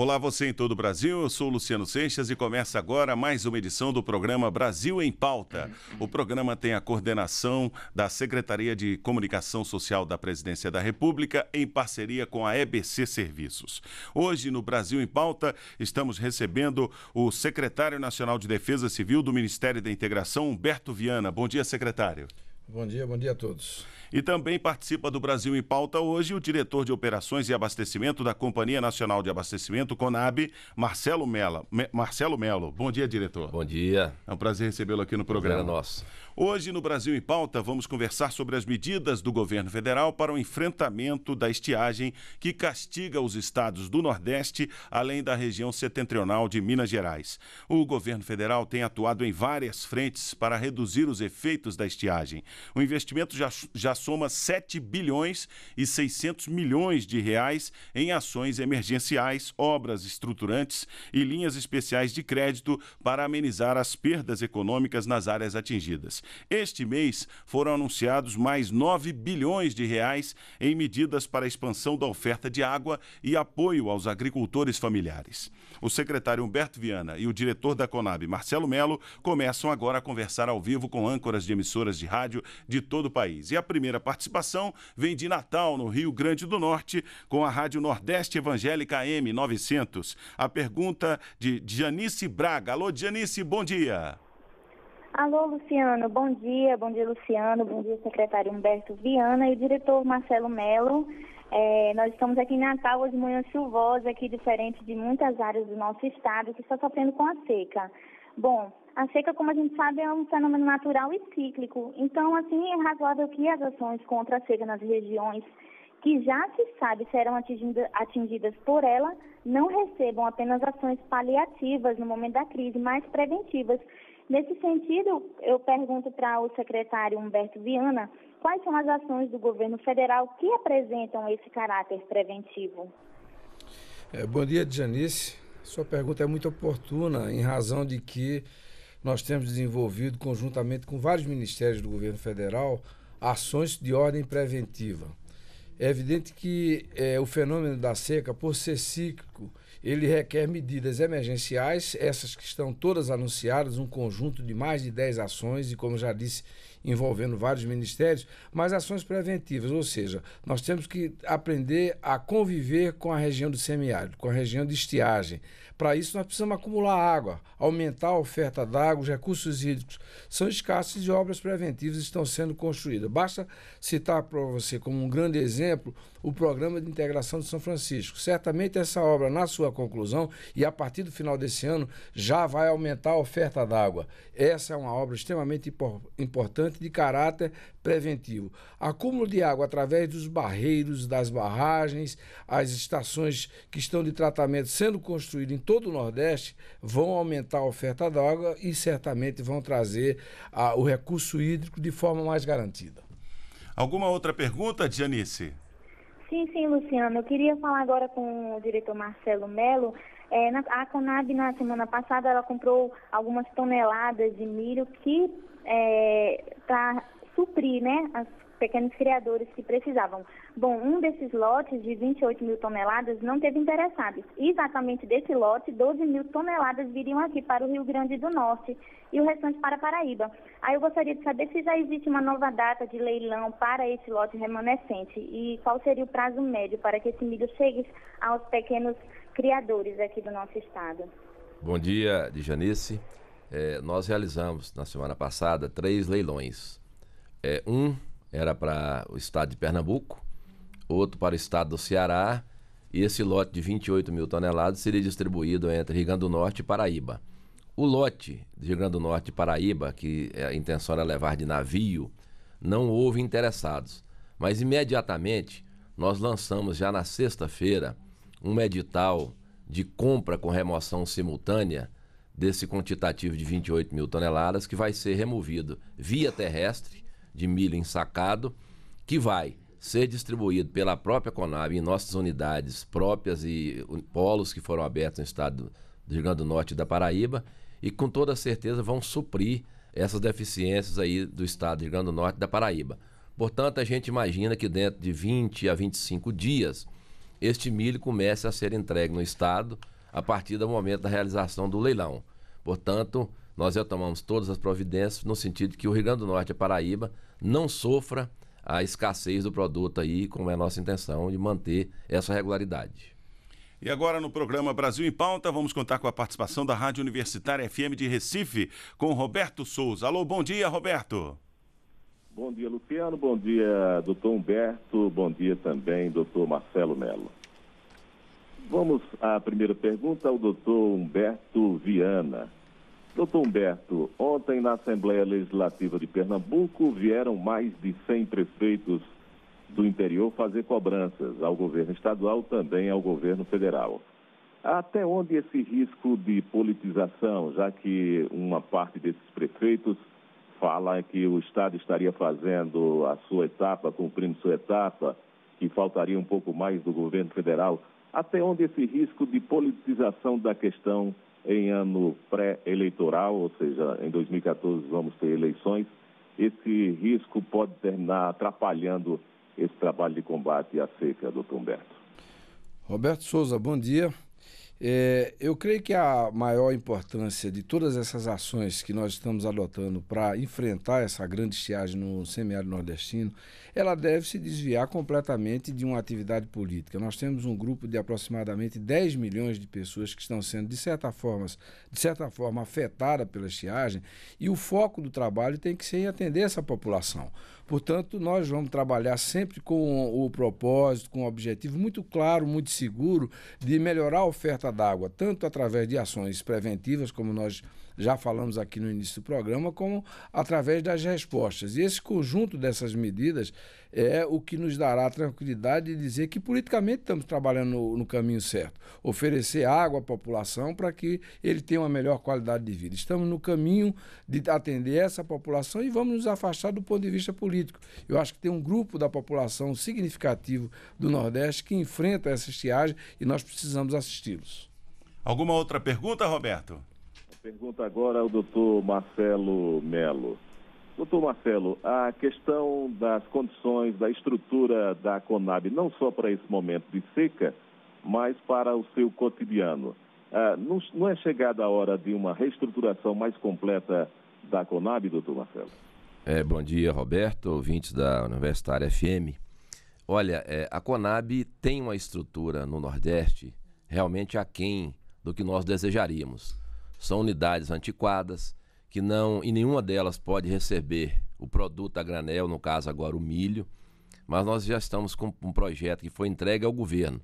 Olá, você em todo o Brasil. Eu sou Luciano Seixas e começa agora mais uma edição do programa Brasil em Pauta. O programa tem a coordenação da Secretaria de Comunicação Social da Presidência da República em parceria com a EBC Serviços. Hoje, no Brasil em Pauta, estamos recebendo o secretário nacional de Defesa Civil do Ministério da Integração, Humberto Viana. Bom dia, secretário. Bom dia, bom dia a todos. E também participa do Brasil em Pauta hoje o diretor de Operações e Abastecimento da Companhia Nacional de Abastecimento, CONAB, Marcelo Melo. Marcelo Mello, Bom dia, diretor. Bom dia. É um prazer recebê-lo aqui no programa. Prazer é nosso. Hoje, no Brasil em Pauta, vamos conversar sobre as medidas do governo federal para o enfrentamento da estiagem que castiga os estados do Nordeste, além da região setentrional de Minas Gerais. O governo federal tem atuado em várias frentes para reduzir os efeitos da estiagem. O investimento já, já soma 7 bilhões e 600 milhões de reais em ações emergenciais, obras estruturantes e linhas especiais de crédito para amenizar as perdas econômicas nas áreas atingidas. Este mês foram anunciados mais 9 bilhões de reais em medidas para a expansão da oferta de água e apoio aos agricultores familiares. O secretário Humberto Viana e o diretor da Conab, Marcelo Melo, começam agora a conversar ao vivo com âncoras de emissoras de rádio de todo o país. E a primeira participação vem de Natal, no Rio Grande do Norte, com a Rádio Nordeste Evangélica M 900. A pergunta de Janice Braga. Alô, Janice, bom dia. Alô, Luciano, bom dia. Bom dia, Luciano. Bom dia, secretário Humberto Viana e diretor Marcelo Melo. É, nós estamos aqui em Natal, hoje manhã chuvosa, aqui diferente de muitas áreas do nosso estado que está sofrendo com a seca. Bom, a seca, como a gente sabe, é um fenômeno natural e cíclico. Então, assim, é razoável que as ações contra a seca nas regiões que já se sabe serão atingida, atingidas por ela não recebam apenas ações paliativas no momento da crise, mas preventivas Nesse sentido, eu pergunto para o secretário Humberto Viana quais são as ações do governo federal que apresentam esse caráter preventivo. É, bom dia, Janice. Sua pergunta é muito oportuna, em razão de que nós temos desenvolvido, conjuntamente com vários ministérios do governo federal, ações de ordem preventiva. É evidente que é, o fenômeno da seca, por ser cíclico, ele requer medidas emergenciais, essas que estão todas anunciadas, um conjunto de mais de 10 ações, e como já disse, envolvendo vários ministérios, mas ações preventivas, ou seja, nós temos que aprender a conviver com a região do semiárido, com a região de estiagem. Para isso, nós precisamos acumular água, aumentar a oferta d'água, os recursos hídricos são escassos e obras preventivas estão sendo construídas. Basta citar para você como um grande exemplo o Programa de Integração de São Francisco. Certamente essa obra, na sua conclusão, e a partir do final desse ano, já vai aumentar a oferta d'água. Essa é uma obra extremamente importante de caráter preventivo. Acúmulo de água através dos barreiros, das barragens, as estações que estão de tratamento sendo construídas em todo o Nordeste vão aumentar a oferta d'água e certamente vão trazer a, o recurso hídrico de forma mais garantida. Alguma outra pergunta, Dianice? Sim, sim, Luciana. Eu queria falar agora com o diretor Marcelo Melo. É, na, a Conab, na semana passada, ela comprou algumas toneladas de milho que é, para suprir né, as pequenos criadores que precisavam. Bom, um desses lotes de 28 mil toneladas não teve interessados. Exatamente desse lote, 12 mil toneladas viriam aqui para o Rio Grande do Norte e o restante para Paraíba. Aí eu gostaria de saber se já existe uma nova data de leilão para esse lote remanescente e qual seria o prazo médio para que esse milho chegue aos pequenos criadores aqui do nosso estado. Bom dia, Dijanice. É, nós realizamos na semana passada três leilões. É, um era para o estado de Pernambuco, outro para o estado do Ceará, e esse lote de 28 mil toneladas seria distribuído entre Rio Grande do Norte e Paraíba. O lote de Rio Grande do Norte e Paraíba, que é, a intenção era levar de navio, não houve interessados. Mas imediatamente nós lançamos já na sexta-feira um edital de compra com remoção simultânea desse quantitativo de 28 mil toneladas que vai ser removido via terrestre de milho ensacado, que vai ser distribuído pela própria Conab em nossas unidades próprias e polos que foram abertos no estado do Rio Grande do Norte e da Paraíba e com toda certeza vão suprir essas deficiências aí do estado do Rio Grande do Norte e da Paraíba. Portanto, a gente imagina que dentro de 20 a 25 dias este milho comece a ser entregue no estado a partir do momento da realização do leilão. Portanto, nós já tomamos todas as providências no sentido que o Rio Grande do Norte e a Paraíba não sofra a escassez do produto aí, como é a nossa intenção de manter essa regularidade. E agora no programa Brasil em Pauta, vamos contar com a participação da Rádio Universitária FM de Recife, com Roberto Souza. Alô, bom dia, Roberto. Bom dia, Luciano. Bom dia, doutor Humberto. Bom dia também, doutor Marcelo Melo. Vamos à primeira pergunta ao doutor Humberto Viana. Doutor Humberto, ontem na Assembleia Legislativa de Pernambuco vieram mais de 100 prefeitos do interior fazer cobranças ao governo estadual, também ao governo federal. Até onde esse risco de politização, já que uma parte desses prefeitos fala que o Estado estaria fazendo a sua etapa, cumprindo sua etapa, que faltaria um pouco mais do governo federal, até onde esse risco de politização da questão em ano pré-eleitoral, ou seja, em 2014 vamos ter eleições. Esse risco pode terminar atrapalhando esse trabalho de combate à seca, doutor Humberto. Roberto Souza, bom dia. É, eu creio que a maior importância de todas essas ações que nós estamos adotando para enfrentar essa grande estiagem no semiárido nordestino, ela deve se desviar completamente de uma atividade política. Nós temos um grupo de aproximadamente 10 milhões de pessoas que estão sendo, de certa forma, de certa forma afetadas pela estiagem, e o foco do trabalho tem que ser em atender essa população. Portanto, nós vamos trabalhar sempre com o propósito, com o objetivo muito claro, muito seguro de melhorar a oferta d'água, tanto através de ações preventivas, como nós já falamos aqui no início do programa, como através das respostas. E esse conjunto dessas medidas é o que nos dará a tranquilidade de dizer que politicamente estamos trabalhando no, no caminho certo. Oferecer água à população para que ele tenha uma melhor qualidade de vida. Estamos no caminho de atender essa população e vamos nos afastar do ponto de vista político. Eu acho que tem um grupo da população significativo do Nordeste que enfrenta essa estiagem e nós precisamos assisti-los. Alguma outra pergunta, Roberto? Pergunta agora o doutor Marcelo Melo. Doutor Marcelo, a questão das condições da estrutura da Conab, não só para esse momento de seca, mas para o seu cotidiano. Ah, não, não, é chegada a hora de uma reestruturação mais completa da Conab, doutor Marcelo? É, bom dia, Roberto, ouvintes da Universitária FM. Olha, é, a Conab tem uma estrutura no Nordeste realmente aquém do que nós desejaríamos. São unidades antiquadas, que não e nenhuma delas pode receber o produto a granel, no caso agora o milho, mas nós já estamos com um projeto que foi entregue ao governo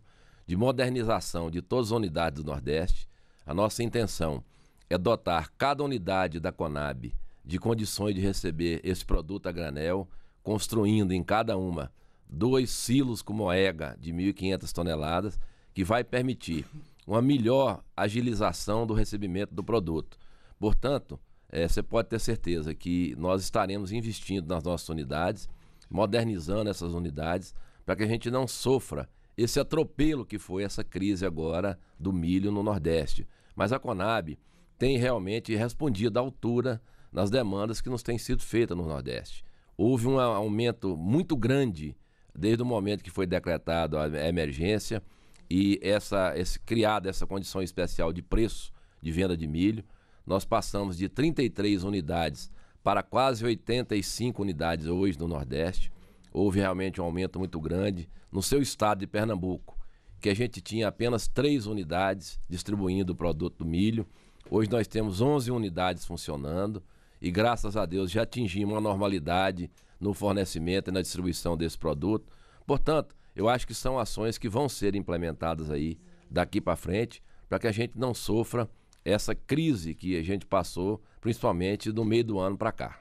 de modernização de todas as unidades do Nordeste. A nossa intenção é dotar cada unidade da Conab de condições de receber esse produto a granel, construindo em cada uma dois silos com moega de 1.500 toneladas, que vai permitir uma melhor agilização do recebimento do produto. Portanto, é, você pode ter certeza que nós estaremos investindo nas nossas unidades, modernizando essas unidades, para que a gente não sofra esse atropelo que foi essa crise agora do milho no Nordeste. Mas a Conab tem realmente respondido à altura nas demandas que nos têm sido feitas no Nordeste. Houve um aumento muito grande desde o momento que foi decretada a emergência e essa, esse, criada essa condição especial de preço de venda de milho nós passamos de 33 unidades para quase 85 unidades hoje no Nordeste. Houve realmente um aumento muito grande no seu estado de Pernambuco, que a gente tinha apenas três unidades distribuindo o produto do milho. Hoje nós temos 11 unidades funcionando e graças a Deus já atingimos uma normalidade no fornecimento e na distribuição desse produto. Portanto, eu acho que são ações que vão ser implementadas aí daqui para frente para que a gente não sofra essa crise que a gente passou, principalmente do meio do ano para cá.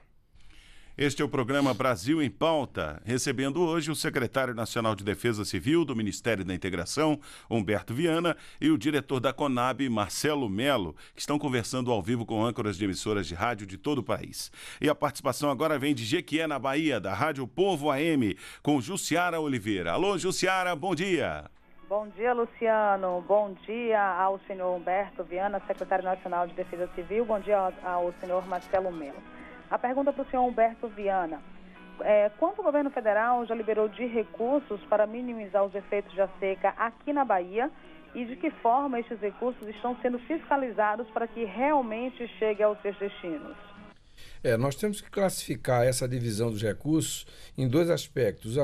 Este é o programa Brasil em Pauta, recebendo hoje o secretário nacional de Defesa Civil do Ministério da Integração, Humberto Viana, e o diretor da Conab, Marcelo Melo, que estão conversando ao vivo com âncoras de emissoras de rádio de todo o país. E a participação agora vem de Jequié, na Bahia, da Rádio Povo AM, com Jussiara Oliveira. Alô, Jussiara, bom dia! Bom dia, Luciano. Bom dia ao senhor Humberto Viana, secretário nacional de Defesa Civil. Bom dia ao senhor Marcelo Melo. A pergunta para o senhor Humberto Viana. É, quanto o governo federal já liberou de recursos para minimizar os efeitos da seca aqui na Bahia e de que forma esses recursos estão sendo fiscalizados para que realmente chegue aos seus destinos? É, nós temos que classificar essa divisão dos recursos em dois aspectos.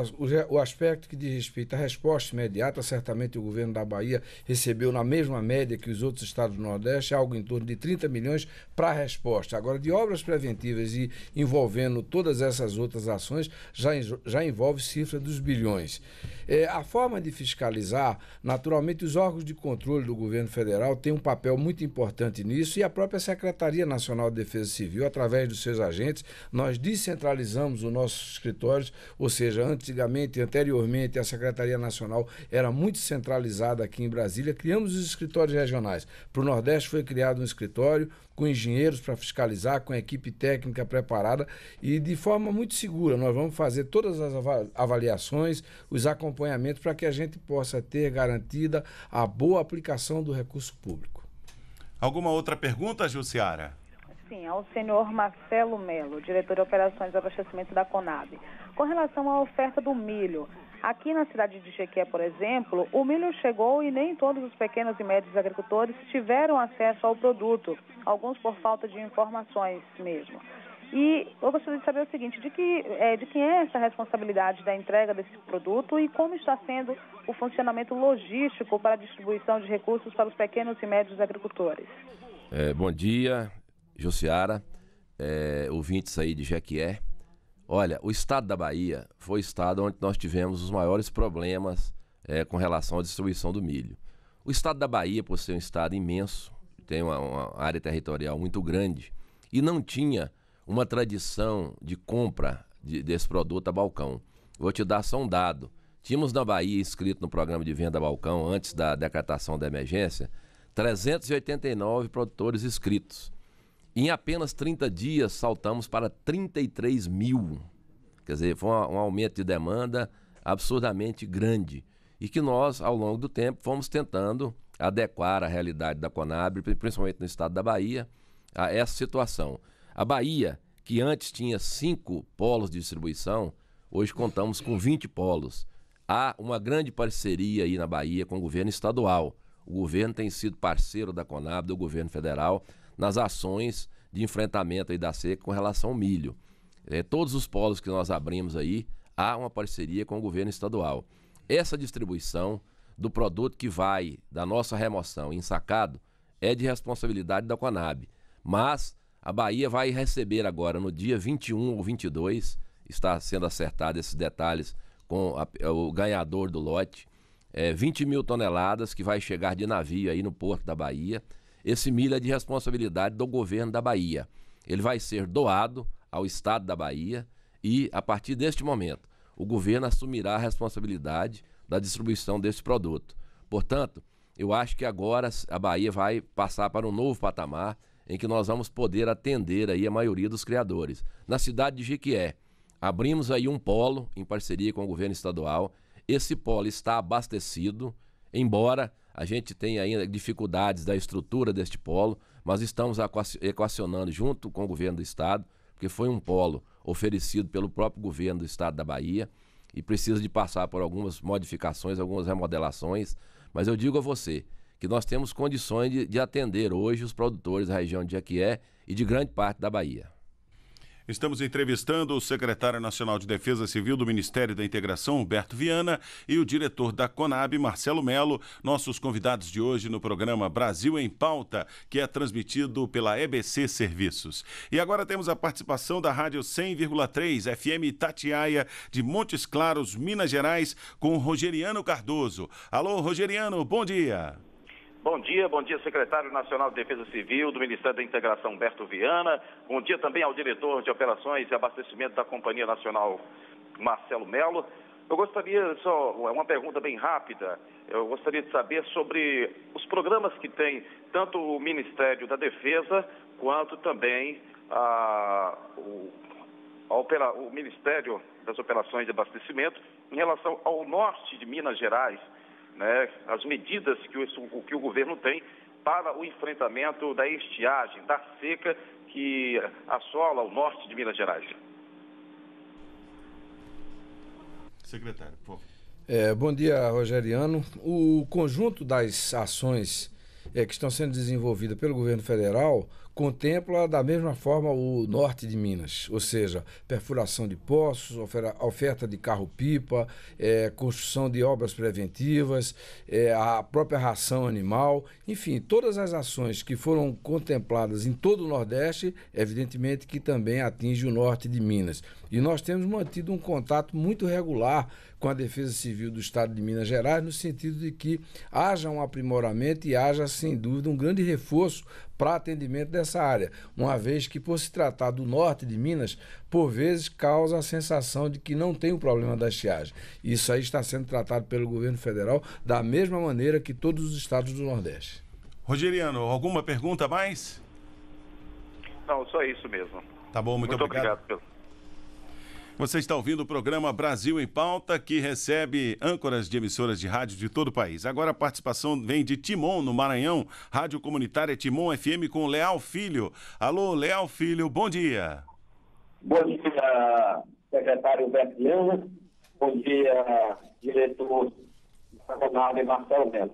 O, aspecto que diz respeito à resposta imediata, certamente o governo da Bahia recebeu na mesma média que os outros estados do Nordeste, algo em torno de 30 milhões para a resposta. Agora, de obras preventivas e envolvendo todas essas outras ações, já, já envolve cifra dos bilhões. É, a forma de fiscalizar, naturalmente, os órgãos de controle do governo federal têm um papel muito importante nisso e a própria Secretaria Nacional de Defesa Civil, através do seu seus agentes. Nós descentralizamos os nossos escritórios, ou seja, antigamente, anteriormente, a Secretaria Nacional era muito centralizada aqui em Brasília. Criamos os escritórios regionais. Para o Nordeste foi criado um escritório com engenheiros para fiscalizar, com equipe técnica preparada e de forma muito segura. Nós vamos fazer todas as avaliações, os acompanhamentos para que a gente possa ter garantida a boa aplicação do recurso público. Alguma outra pergunta, Jussiara? sim ao é senhor Marcelo Melo, diretor de operações e abastecimento da Conab. Com relação à oferta do milho, aqui na cidade de Jequié, por exemplo, o milho chegou e nem todos os pequenos e médios agricultores tiveram acesso ao produto, alguns por falta de informações mesmo. E eu gostaria de saber o seguinte, de, que, é, de quem é essa responsabilidade da entrega desse produto e como está sendo o funcionamento logístico para a distribuição de recursos para os pequenos e médios agricultores? É, bom dia, Jussiara, é, ouvintes aí de Jequié. Olha, o estado da Bahia foi o estado onde nós tivemos os maiores problemas é, com relação à distribuição do milho. O estado da Bahia, por ser um estado imenso, tem uma, uma área territorial muito grande e não tinha uma tradição de compra de, desse produto a balcão. Vou te dar só um dado. Tínhamos na Bahia, inscrito no programa de venda a balcão, antes da decretação da emergência, 389 produtores inscritos. Em apenas 30 dias, saltamos para 33 mil. Quer dizer, foi um aumento de demanda absurdamente grande. E que nós, ao longo do tempo, fomos tentando adequar a realidade da Conab, principalmente no estado da Bahia, a essa situação. A Bahia, que antes tinha cinco polos de distribuição, hoje contamos com 20 polos. Há uma grande parceria aí na Bahia com o governo estadual. O governo tem sido parceiro da Conab, do governo federal nas ações de enfrentamento aí da seca com relação ao milho. É, todos os polos que nós abrimos aí, há uma parceria com o governo estadual. Essa distribuição do produto que vai da nossa remoção ensacado é de responsabilidade da Conab. Mas a Bahia vai receber agora, no dia 21 ou 22, está sendo acertado esses detalhes com a, o ganhador do lote, é, 20 mil toneladas que vai chegar de navio aí no porto da Bahia. Esse milho é de responsabilidade do governo da Bahia. Ele vai ser doado ao estado da Bahia e, a partir deste momento, o governo assumirá a responsabilidade da distribuição desse produto. Portanto, eu acho que agora a Bahia vai passar para um novo patamar em que nós vamos poder atender aí a maioria dos criadores. Na cidade de Jequié, abrimos aí um polo em parceria com o governo estadual. Esse polo está abastecido, embora a gente tem ainda dificuldades da estrutura deste polo, mas estamos equacionando junto com o governo do estado, porque foi um polo oferecido pelo próprio governo do estado da Bahia e precisa de passar por algumas modificações, algumas remodelações. Mas eu digo a você que nós temos condições de, de atender hoje os produtores da região de Jaquié e de grande parte da Bahia. Estamos entrevistando o secretário nacional de Defesa Civil do Ministério da Integração, Humberto Viana, e o diretor da Conab, Marcelo Melo, nossos convidados de hoje no programa Brasil em Pauta, que é transmitido pela EBC Serviços. E agora temos a participação da Rádio 100,3 FM Tatiaia de Montes Claros, Minas Gerais, com Rogeriano Cardoso. Alô, Rogeriano, bom dia. Bom dia, bom dia, secretário nacional de Defesa Civil do Ministério da Integração, Berto Viana. Bom dia também ao diretor de Operações e Abastecimento da Companhia Nacional, Marcelo Melo. Eu gostaria, só uma pergunta bem rápida, eu gostaria de saber sobre os programas que tem tanto o Ministério da Defesa quanto também a, o, a opera, o Ministério das Operações de Abastecimento em relação ao norte de Minas Gerais né, as medidas que o, que o governo tem para o enfrentamento da estiagem, da seca que assola o norte de Minas Gerais. Secretário, por favor. É, bom dia, Rogeriano. O conjunto das ações é, que estão sendo desenvolvidas pelo governo federal contempla da mesma forma o norte de Minas, ou seja, perfuração de poços, oferta de carro-pipa, é, construção de obras preventivas, é, a própria ração animal, enfim, todas as ações que foram contempladas em todo o Nordeste, evidentemente que também atinge o norte de Minas. E nós temos mantido um contato muito regular com a Defesa Civil do Estado de Minas Gerais, no sentido de que haja um aprimoramento e haja, sem dúvida, um grande reforço para atendimento dessa área, uma vez que, por se tratar do norte de Minas, por vezes causa a sensação de que não tem o problema da estiagem. Isso aí está sendo tratado pelo governo federal da mesma maneira que todos os estados do Nordeste. Rogeriano, alguma pergunta mais? Não, só isso mesmo. Tá bom, muito, muito obrigado. obrigado pelo... Você está ouvindo o programa Brasil em Pauta, que recebe âncoras de emissoras de rádio de todo o país. Agora a participação vem de Timon, no Maranhão, Rádio Comunitária Timon FM com Leal Filho. Alô, Leal Filho, bom dia. Bom dia, secretário Bertiano. Bom dia, diretor Ronaldo Marcelo Melo.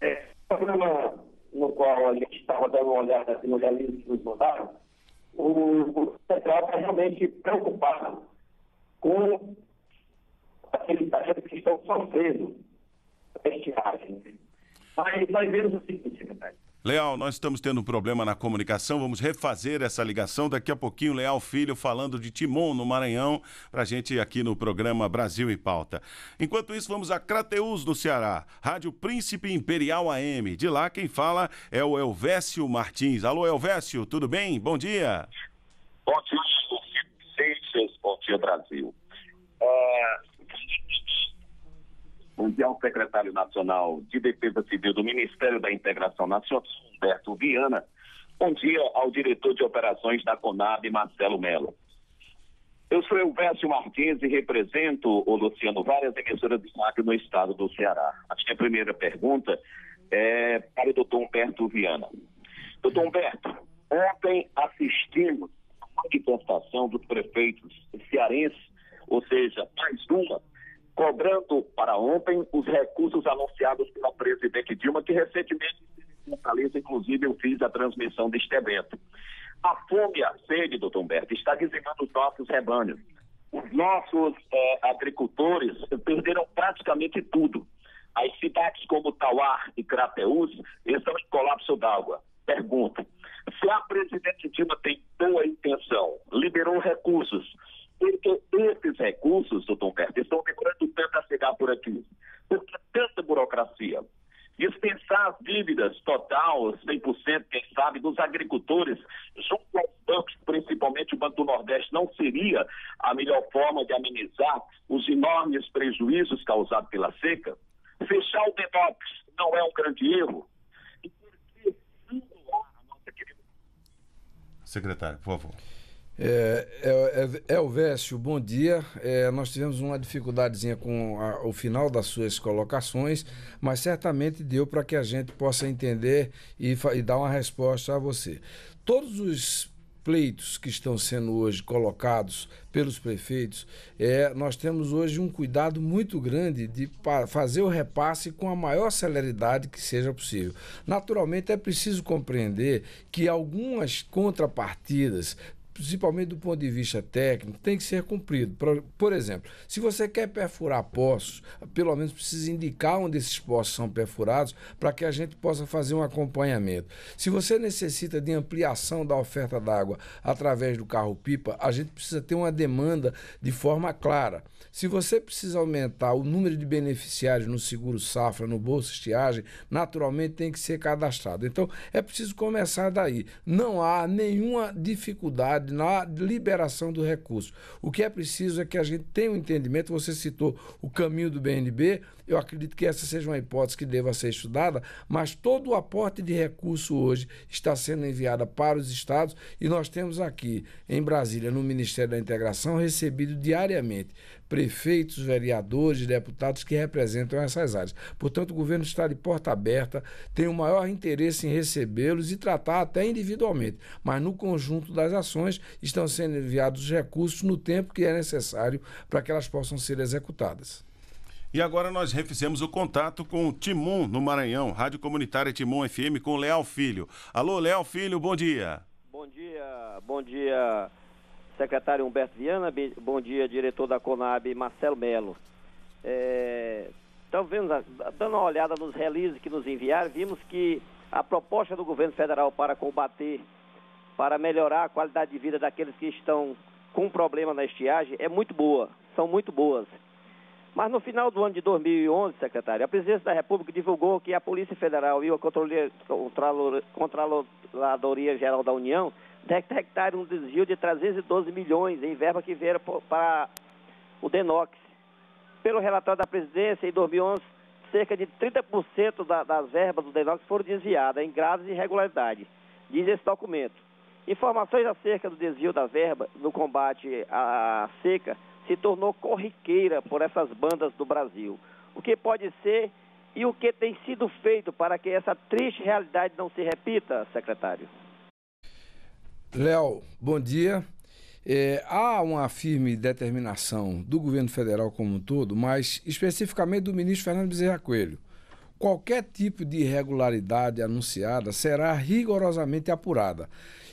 É, o programa no qual a gente estava dando uma olhada no realismo que nos mandaram, o Central está realmente preocupado com aqueles agentes que estão sofrendo estiagem, né? Mas nós vemos o seguinte, secretário. Né, Leal, nós estamos tendo um problema na comunicação, vamos refazer essa ligação. Daqui a pouquinho, Leal Filho falando de Timon, no Maranhão, para gente aqui no programa Brasil em Pauta. Enquanto isso, vamos a Crateus, no Ceará, Rádio Príncipe Imperial AM. De lá, quem fala é o Elvésio Martins. Alô, Elvésio, tudo bem? Bom dia. Bom dia, seus Bom ah, é o Brasil. Bom dia ao secretário nacional de Defesa Civil do Ministério da Integração Nacional, Humberto Viana. Bom dia ao diretor de operações da Conab, Marcelo Mello. Eu sou Elvésio Martins e represento, o Luciano, várias emissoras de rádio no estado do Ceará. A minha primeira pergunta é para o doutor Humberto Viana. Doutor Humberto, ontem assistimos de dos prefeitos cearenses, ou seja, mais uma, cobrando para ontem os recursos anunciados pela presidente Dilma, que recentemente em Fortaleza, inclusive, eu fiz a transmissão deste evento. A fome, a sede, doutor Humberto, está dizimando os nossos rebanhos. Os nossos eh, agricultores perderam praticamente tudo. As cidades como Tauar e Crateus estão em colapso d'água. Pergunta, se a presidente Dilma tem boa intenção, liberou recursos, porque esses recursos, doutor Humberto, estão demorando tanto a chegar por aqui, porque é tanta burocracia. Dispensar as dívidas total, 100%, quem sabe, dos agricultores, junto aos bancos, principalmente o Banco do Nordeste, não seria a melhor forma de amenizar os enormes prejuízos causados pela seca? Fechar o DENOPS não é um grande erro. secretário, por favor. É, é, é Vécio, bom dia. É, nós tivemos uma dificuldadezinha com a, o final das suas colocações, mas certamente deu para que a gente possa entender e, e dar uma resposta a você. Todos os pleitos que estão sendo hoje colocados pelos prefeitos, é, nós temos hoje um cuidado muito grande de fazer o repasse com a maior celeridade que seja possível. Naturalmente, é preciso compreender que algumas contrapartidas principalmente do ponto de vista técnico, tem que ser cumprido. Por exemplo, se você quer perfurar poços, pelo menos precisa indicar onde esses poços são perfurados para que a gente possa fazer um acompanhamento. Se você necessita de ampliação da oferta d'água através do carro-pipa, a gente precisa ter uma demanda de forma clara. Se você precisa aumentar o número de beneficiários no seguro safra, no bolso estiagem, naturalmente tem que ser cadastrado. Então, é preciso começar daí. Não há nenhuma dificuldade na liberação do recurso. O que é preciso é que a gente tenha um entendimento, você citou o caminho do BNB, eu acredito que essa seja uma hipótese que deva ser estudada, mas todo o aporte de recurso hoje está sendo enviado para os estados e nós temos aqui em Brasília, no Ministério da Integração, recebido diariamente prefeitos, vereadores, deputados que representam essas áreas. Portanto, o governo está de porta aberta, tem o maior interesse em recebê-los e tratar até individualmente, mas no conjunto das ações estão sendo enviados os recursos no tempo que é necessário para que elas possam ser executadas. E agora nós refizemos o contato com o Timon, no Maranhão, Rádio Comunitária Timon FM, com Leal Filho. Alô, Leal Filho, bom dia. Bom dia, bom dia, secretário Humberto Viana, bom dia, diretor da Conab, Marcelo Melo. É, então, dando uma olhada nos releases que nos enviaram, vimos que a proposta do governo federal para combater, para melhorar a qualidade de vida daqueles que estão com problema na estiagem é muito boa, são muito boas. Mas no final do ano de 2011, secretário, a presidência da República divulgou que a Polícia Federal e a Controladoria Geral da União detectaram um desvio de 312 milhões em verba que vieram para o DENOX. Pelo relatório da presidência, em 2011, cerca de 30% da, das verbas do DENOX foram desviadas em graves irregularidades, diz esse documento. Informações acerca do desvio da verba no combate à seca se tornou corriqueira por essas bandas do Brasil. O que pode ser e o que tem sido feito para que essa triste realidade não se repita, secretário? Léo, bom dia. É, há uma firme determinação do governo federal como um todo, mas especificamente do ministro Fernando Bezerra Coelho. Qualquer tipo de irregularidade anunciada será rigorosamente apurada.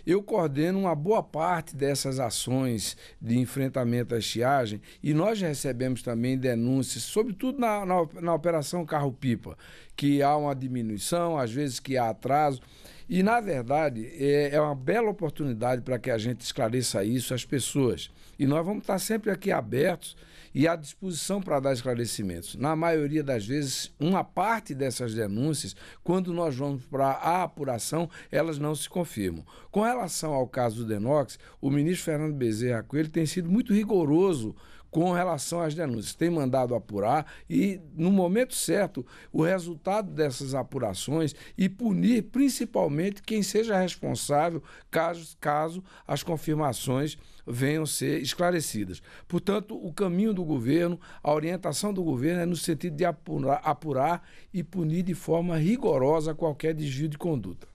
Eu coordeno uma boa parte dessas ações de enfrentamento à estiagem e nós recebemos também denúncias, sobretudo na, na, na Operação Carro-Pipa, que há uma diminuição, às vezes que há atraso. E, na verdade, é, é uma bela oportunidade para que a gente esclareça isso às pessoas. E nós vamos estar sempre aqui abertos e à disposição para dar esclarecimentos. Na maioria das vezes, uma parte dessas denúncias, quando nós vamos para a apuração, elas não se confirmam. Com relação ao caso do Denox, o ministro Fernando Bezerra Coelho tem sido muito rigoroso com relação às denúncias. Tem mandado apurar e, no momento certo, o resultado dessas apurações e punir principalmente quem seja responsável caso, caso as confirmações venham ser esclarecidas. Portanto, o caminho do governo, a orientação do governo é no sentido de apurar, apurar e punir de forma rigorosa qualquer desvio de conduta.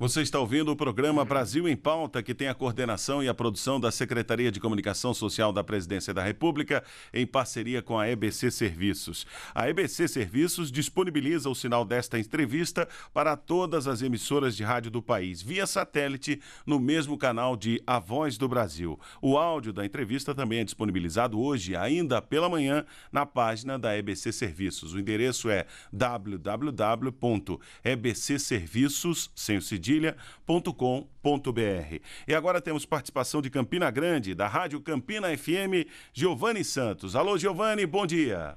Você está ouvindo o programa Brasil em Pauta, que tem a coordenação e a produção da Secretaria de Comunicação Social da Presidência da República, em parceria com a EBC Serviços. A EBC Serviços disponibiliza o sinal desta entrevista para todas as emissoras de rádio do país, via satélite, no mesmo canal de A Voz do Brasil. O áudio da entrevista também é disponibilizado hoje, ainda pela manhã, na página da EBC Serviços. O endereço é www.ebcserviços.com.br padilha.com.br. E agora temos participação de Campina Grande, da Rádio Campina FM, Giovanni Santos. Alô, Giovanni, bom dia.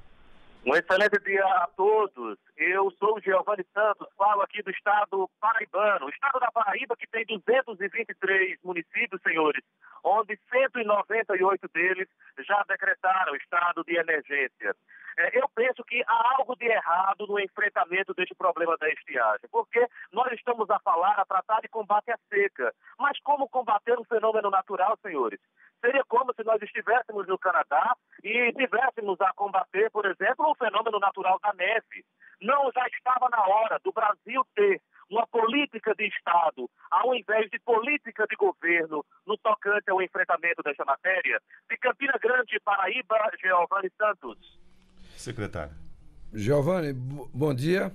Um excelente dia a todos. Eu sou o Giovanni Santos, falo aqui do estado paraibano, o estado da Paraíba que tem 223 municípios, senhores, onde 198 deles já decretaram estado de emergência. É, eu penso que há algo de errado no enfrentamento deste problema da estiagem, porque nós estamos a falar, a tratar de combate à seca. Mas como combater um fenômeno natural, senhores? Seria como se nós estivéssemos no Canadá e tivéssemos a combater, por exemplo, o fenômeno natural da neve não já estava na hora do Brasil ter uma política de Estado, ao invés de política de governo, no tocante ao enfrentamento dessa matéria? De Campina Grande, Paraíba, Giovanni Santos. Secretário. Giovanni, bom dia.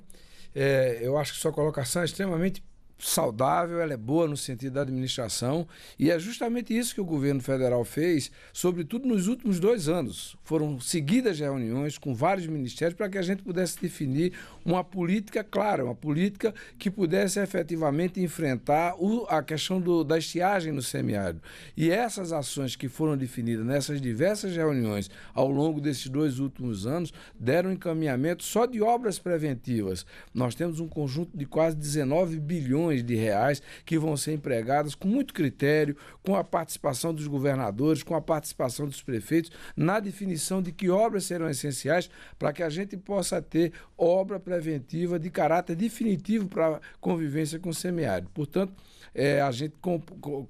É, eu acho que sua colocação é extremamente saudável, ela é boa no sentido da administração, e é justamente isso que o governo federal fez, sobretudo nos últimos dois anos. Foram seguidas reuniões com vários ministérios para que a gente pudesse definir uma política clara, uma política que pudesse efetivamente enfrentar o, a questão do, da estiagem no semiárido. E essas ações que foram definidas nessas diversas reuniões ao longo desses dois últimos anos deram encaminhamento só de obras preventivas. Nós temos um conjunto de quase 19 bilhões bilhões de reais que vão ser empregadas com muito critério, com a participação dos governadores, com a participação dos prefeitos, na definição de que obras serão essenciais para que a gente possa ter obra preventiva de caráter definitivo para a convivência com o semiárido. Portanto, é, a gente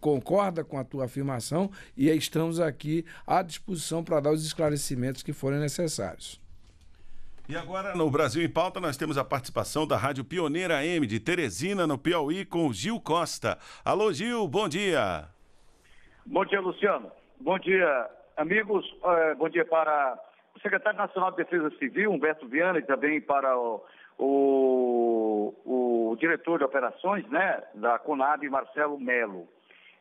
concorda com a tua afirmação e estamos aqui à disposição para dar os esclarecimentos que forem necessários. E agora, no Brasil em Pauta, nós temos a participação da Rádio Pioneira M de Teresina, no Piauí, com Gil Costa. Alô, Gil, bom dia. Bom dia, Luciano. Bom dia, amigos. Eh, bom dia para o secretário nacional de Defesa Civil, Humberto Viana, e também para o, o, o diretor de operações né, da Conab, Marcelo Melo.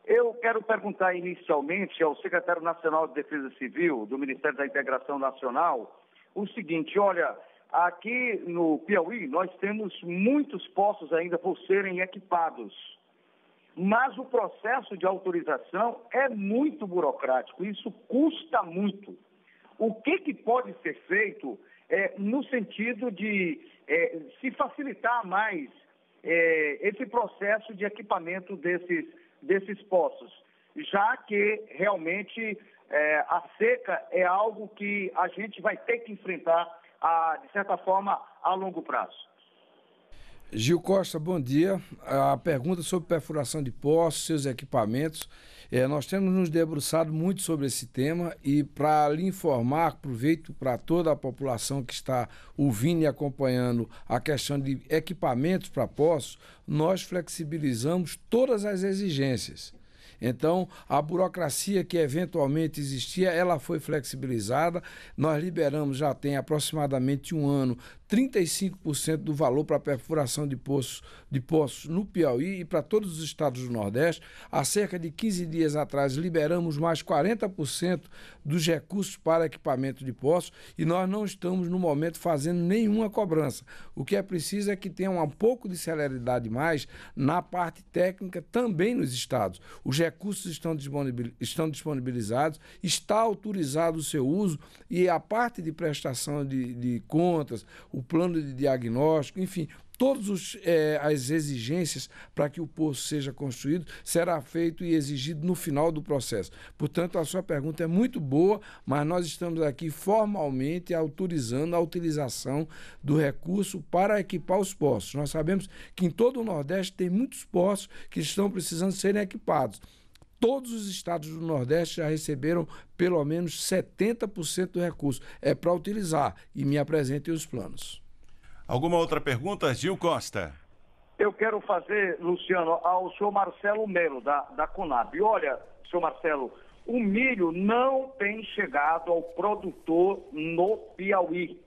Eu quero perguntar inicialmente ao secretário nacional de Defesa Civil do Ministério da Integração Nacional, o seguinte: olha, aqui no Piauí nós temos muitos poços ainda por serem equipados. Mas o processo de autorização é muito burocrático, isso custa muito. O que, que pode ser feito é, no sentido de é, se facilitar mais é, esse processo de equipamento desses, desses poços, já que realmente é, a seca é algo que a gente vai ter que enfrentar, a, de certa forma, a longo prazo. Gil Costa, bom dia. A pergunta sobre perfuração de poços, seus equipamentos. É, nós temos nos debruçado muito sobre esse tema e, para lhe informar, aproveito para toda a população que está ouvindo e acompanhando a questão de equipamentos para poços, nós flexibilizamos todas as exigências. Então, a burocracia que eventualmente existia, ela foi flexibilizada. Nós liberamos, já tem aproximadamente um ano, 35% do valor para perfuração de poços, de poços no Piauí e para todos os estados do Nordeste. Há cerca de 15 dias atrás, liberamos mais 40% dos recursos para equipamento de poços e nós não estamos, no momento, fazendo nenhuma cobrança. O que é preciso é que tenha um pouco de celeridade mais na parte técnica também nos estados. Os recursos estão, estão disponibilizados, está autorizado o seu uso e a parte de prestação de, de contas, o plano de diagnóstico, enfim, todas eh, as exigências para que o poço seja construído será feito e exigido no final do processo. Portanto, a sua pergunta é muito boa, mas nós estamos aqui formalmente autorizando a utilização do recurso para equipar os poços. Nós sabemos que em todo o Nordeste tem muitos poços que estão precisando serem equipados todos os estados do Nordeste já receberam pelo menos 70% do recurso. É para utilizar e me apresentem os planos. Alguma outra pergunta, Gil Costa? Eu quero fazer, Luciano, ao senhor Marcelo Melo, da, da Conab. E olha, senhor Marcelo, o milho não tem chegado ao produtor no Piauí.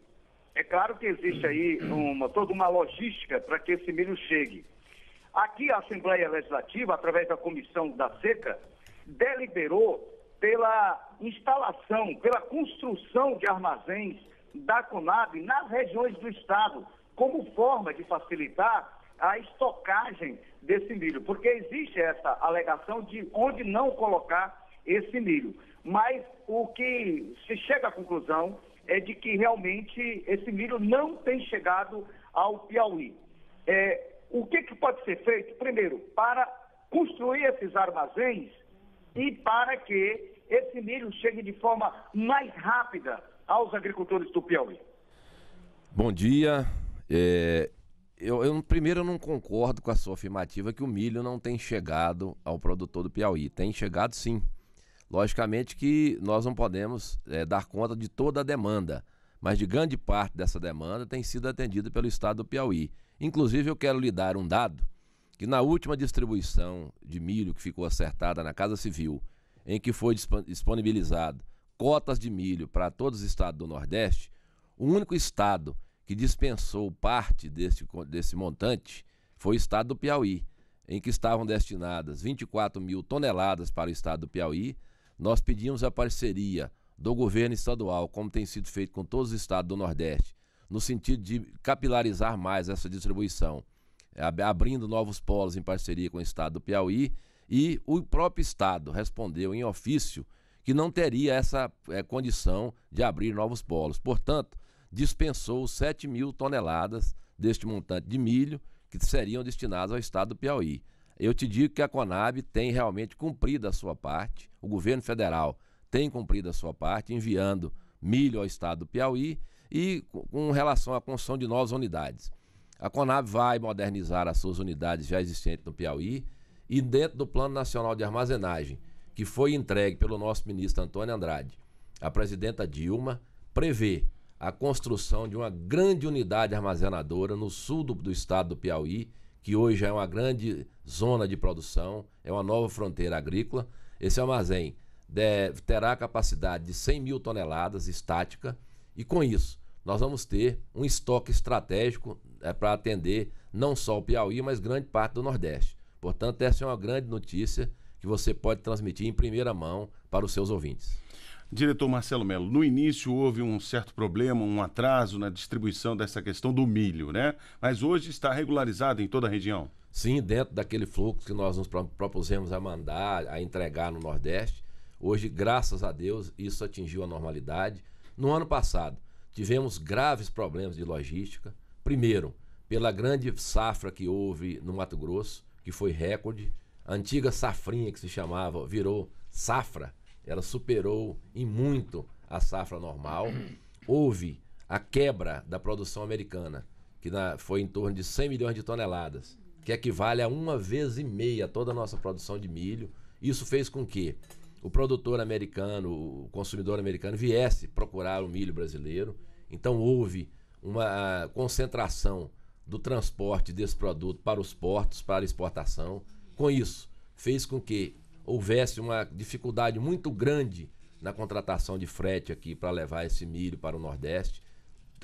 É claro que existe aí uma, toda uma logística para que esse milho chegue. Aqui a Assembleia Legislativa, através da Comissão da Seca, deliberou pela instalação, pela construção de armazéns da Conab nas regiões do Estado, como forma de facilitar a estocagem desse milho, porque existe essa alegação de onde não colocar esse milho. Mas o que se chega à conclusão é de que realmente esse milho não tem chegado ao Piauí. É, o que, que pode ser feito? Primeiro, para construir esses armazéns e para que esse milho chegue de forma mais rápida aos agricultores do Piauí. Bom dia. É, eu, eu, primeiro, eu não concordo com a sua afirmativa que o milho não tem chegado ao produtor do Piauí. Tem chegado sim. Logicamente que nós não podemos é, dar conta de toda a demanda, mas de grande parte dessa demanda tem sido atendida pelo estado do Piauí. Inclusive, eu quero lhe dar um dado que na última distribuição de milho que ficou acertada na Casa Civil, em que foi disponibilizado cotas de milho para todos os estados do Nordeste, o único estado que dispensou parte desse, desse montante foi o estado do Piauí, em que estavam destinadas 24 mil toneladas para o estado do Piauí. Nós pedimos a parceria do governo estadual, como tem sido feito com todos os estados do Nordeste, no sentido de capilarizar mais essa distribuição, é, abrindo novos polos em parceria com o Estado do Piauí. E o próprio Estado respondeu em ofício que não teria essa é, condição de abrir novos polos. Portanto, dispensou 7 mil toneladas deste montante de milho que seriam destinados ao Estado do Piauí. Eu te digo que a Conab tem realmente cumprido a sua parte, o governo federal tem cumprido a sua parte, enviando milho ao Estado do Piauí e com relação à construção de novas unidades. A Conab vai modernizar as suas unidades já existentes no Piauí e dentro do Plano Nacional de Armazenagem, que foi entregue pelo nosso ministro Antônio Andrade, a presidenta Dilma prevê a construção de uma grande unidade armazenadora no sul do, do estado do Piauí, que hoje é uma grande zona de produção, é uma nova fronteira agrícola. Esse armazém de, terá capacidade de 100 mil toneladas estática e com isso, nós vamos ter um estoque estratégico é, para atender não só o Piauí, mas grande parte do Nordeste. Portanto, essa é uma grande notícia que você pode transmitir em primeira mão para os seus ouvintes. Diretor Marcelo Melo, no início houve um certo problema, um atraso na distribuição dessa questão do milho, né? Mas hoje está regularizado em toda a região. Sim, dentro daquele fluxo que nós nos propusemos a mandar, a entregar no Nordeste. Hoje, graças a Deus, isso atingiu a normalidade. No ano passado, tivemos graves problemas de logística. Primeiro, pela grande safra que houve no Mato Grosso, que foi recorde. A antiga safrinha que se chamava virou safra, ela superou em muito a safra normal. Houve a quebra da produção americana, que na, foi em torno de 100 milhões de toneladas, que equivale a uma vez e meia toda a nossa produção de milho. Isso fez com que o produtor americano, o consumidor americano viesse procurar o milho brasileiro. Então houve uma ah, concentração do transporte desse produto para os portos, para exportação. Com isso, fez com que houvesse uma dificuldade muito grande na contratação de frete aqui para levar esse milho para o Nordeste.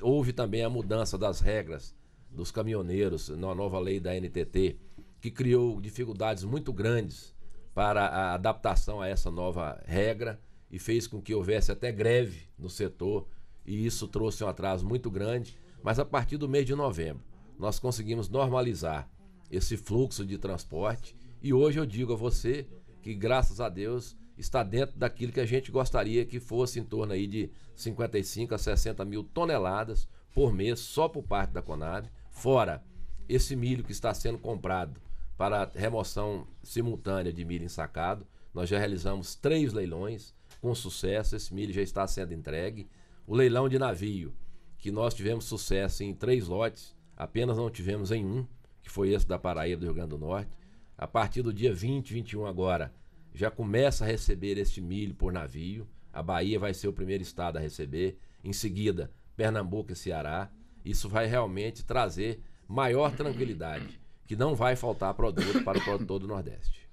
Houve também a mudança das regras dos caminhoneiros, na nova lei da NTT, que criou dificuldades muito grandes para a adaptação a essa nova regra e fez com que houvesse até greve no setor e isso trouxe um atraso muito grande, mas a partir do mês de novembro nós conseguimos normalizar esse fluxo de transporte e hoje eu digo a você que graças a Deus está dentro daquilo que a gente gostaria que fosse em torno aí de 55 a 60 mil toneladas por mês só por parte da Conab, fora esse milho que está sendo comprado para remoção simultânea de milho ensacado. Nós já realizamos três leilões com sucesso, esse milho já está sendo entregue. O leilão de navio, que nós tivemos sucesso em três lotes, apenas não tivemos em um, que foi esse da Paraíba do Rio Grande do Norte. A partir do dia 20, 21 agora, já começa a receber este milho por navio. A Bahia vai ser o primeiro estado a receber, em seguida, Pernambuco e Ceará. Isso vai realmente trazer maior tranquilidade que não vai faltar produto para o produtor do Nordeste.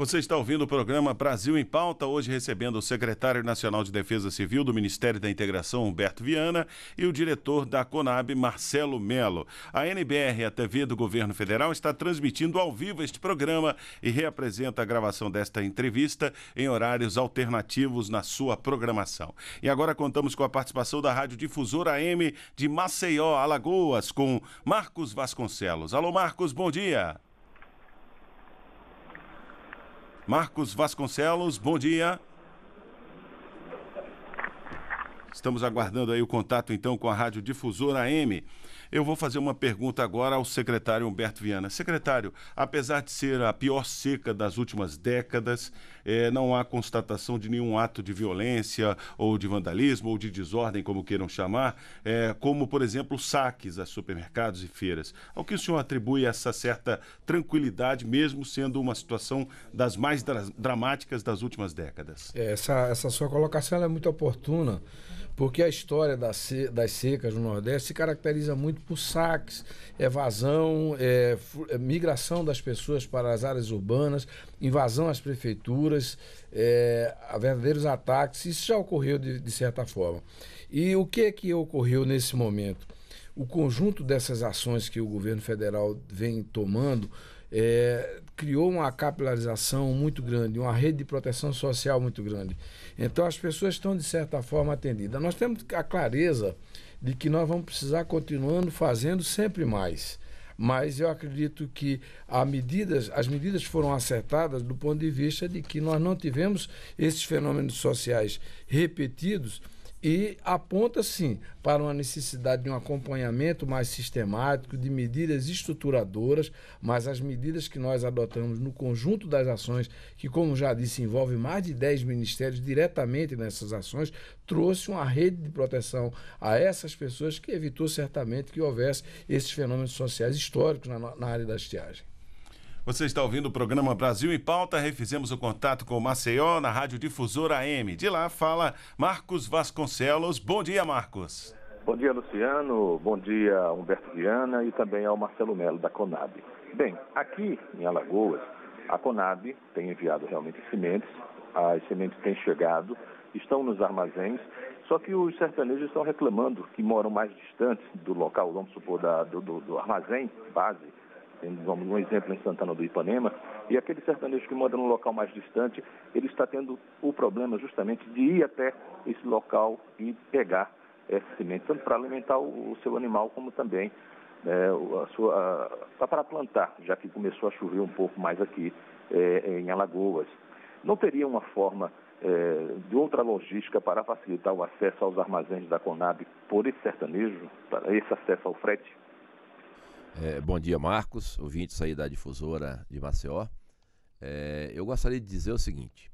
Você está ouvindo o programa Brasil em Pauta, hoje recebendo o secretário nacional de Defesa Civil do Ministério da Integração, Humberto Viana, e o diretor da Conab, Marcelo Melo. A NBR, a TV do Governo Federal, está transmitindo ao vivo este programa e reapresenta a gravação desta entrevista em horários alternativos na sua programação. E agora contamos com a participação da Rádio Difusora AM de Maceió, Alagoas, com Marcos Vasconcelos. Alô, Marcos, bom dia. Marcos Vasconcelos, bom dia. Estamos aguardando aí o contato então com a Rádio Difusora AM. Eu vou fazer uma pergunta agora ao secretário Humberto Viana. Secretário, apesar de ser a pior seca das últimas décadas, é, não há constatação de nenhum ato de violência ou de vandalismo ou de desordem, como queiram chamar, é, como, por exemplo, saques a supermercados e feiras. Ao que o senhor atribui essa certa tranquilidade, mesmo sendo uma situação das mais dra dramáticas das últimas décadas? É, essa, essa sua colocação é muito oportuna, porque a história das secas no Nordeste se caracteriza muito por saques, evasão, é, é, migração das pessoas para as áreas urbanas, invasão às prefeituras, é, verdadeiros ataques. Isso já ocorreu de, de certa forma. E o que é que ocorreu nesse momento? O conjunto dessas ações que o governo federal vem tomando é, criou uma capilarização muito grande, uma rede de proteção social muito grande. Então as pessoas estão, de certa forma, atendidas. Nós temos a clareza de que nós vamos precisar continuando fazendo sempre mais. Mas eu acredito que medidas, as medidas foram acertadas do ponto de vista de que nós não tivemos esses fenômenos sociais repetidos e aponta sim para uma necessidade de um acompanhamento mais sistemático, de medidas estruturadoras, mas as medidas que nós adotamos no conjunto das ações, que, como já disse, envolve mais de 10 ministérios diretamente nessas ações, trouxe uma rede de proteção a essas pessoas que evitou certamente que houvesse esses fenômenos sociais históricos na, na área da estiagem. Você está ouvindo o programa Brasil em Pauta. Refizemos o contato com o Maceió na Rádio Difusora AM. De lá fala Marcos Vasconcelos. Bom dia, Marcos. Bom dia, Luciano. Bom dia, Humberto Viana e também ao Marcelo Melo da Conab. Bem, aqui em Alagoas, a Conab tem enviado realmente sementes. As sementes têm chegado, estão nos armazéns. Só que os sertanejos estão reclamando que moram mais distantes do local, vamos supor, da, do, do, do armazém base temos um exemplo em Santana do Ipanema, e aquele sertanejo que mora num local mais distante, ele está tendo o problema justamente de ir até esse local e pegar esse é, cimento, tanto para alimentar o, seu animal, como também né, a sua, a, tá para plantar, já que começou a chover um pouco mais aqui é, em Alagoas. Não teria uma forma é, de outra logística para facilitar o acesso aos armazéns da Conab por esse sertanejo, para esse acesso ao frete? É, bom dia, Marcos, ouvinte sair da difusora de Maceió. É, eu gostaria de dizer o seguinte: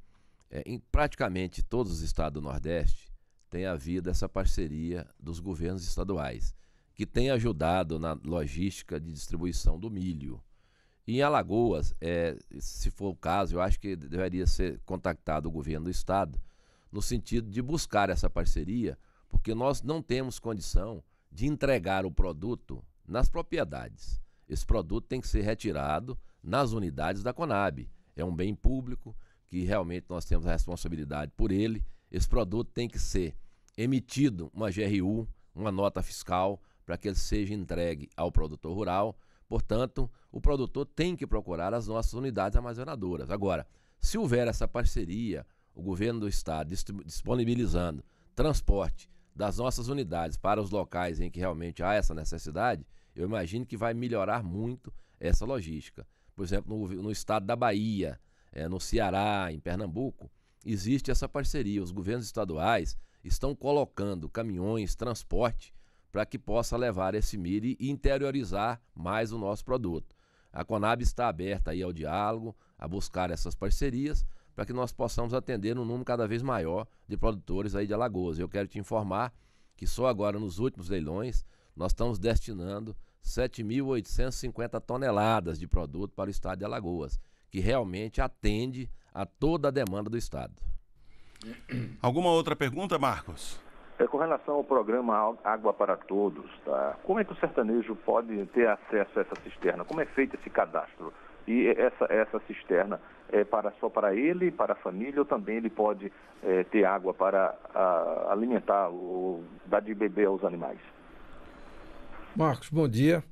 é, em praticamente todos os estados do Nordeste tem havido essa parceria dos governos estaduais, que tem ajudado na logística de distribuição do milho. E em Alagoas, é, se for o caso, eu acho que deveria ser contactado o governo do estado no sentido de buscar essa parceria, porque nós não temos condição de entregar o produto nas propriedades. Esse produto tem que ser retirado nas unidades da Conab. É um bem público que realmente nós temos a responsabilidade por ele. Esse produto tem que ser emitido uma GRU, uma nota fiscal, para que ele seja entregue ao produtor rural. Portanto, o produtor tem que procurar as nossas unidades armazenadoras. Agora, se houver essa parceria, o governo do estado disponibilizando transporte das nossas unidades para os locais em que realmente há essa necessidade, eu imagino que vai melhorar muito essa logística. Por exemplo, no, no estado da Bahia, é, no Ceará, em Pernambuco, existe essa parceria. Os governos estaduais estão colocando caminhões, transporte, para que possa levar esse milho e interiorizar mais o nosso produto. A Conab está aberta aí ao diálogo, a buscar essas parcerias, para que nós possamos atender um número cada vez maior de produtores aí de Alagoas. Eu quero te informar que só agora, nos últimos leilões, nós estamos destinando 7.850 toneladas de produto para o estado de Alagoas, que realmente atende a toda a demanda do estado. Alguma outra pergunta, Marcos? É, com relação ao programa Água para Todos, tá? como é que o sertanejo pode ter acesso a essa cisterna? Como é feito esse cadastro? E essa, essa cisterna é para, só para ele, para a família, ou também ele pode é, ter água para a, ah, alimentar ou dar de beber aos animais? Marcos, bom dia.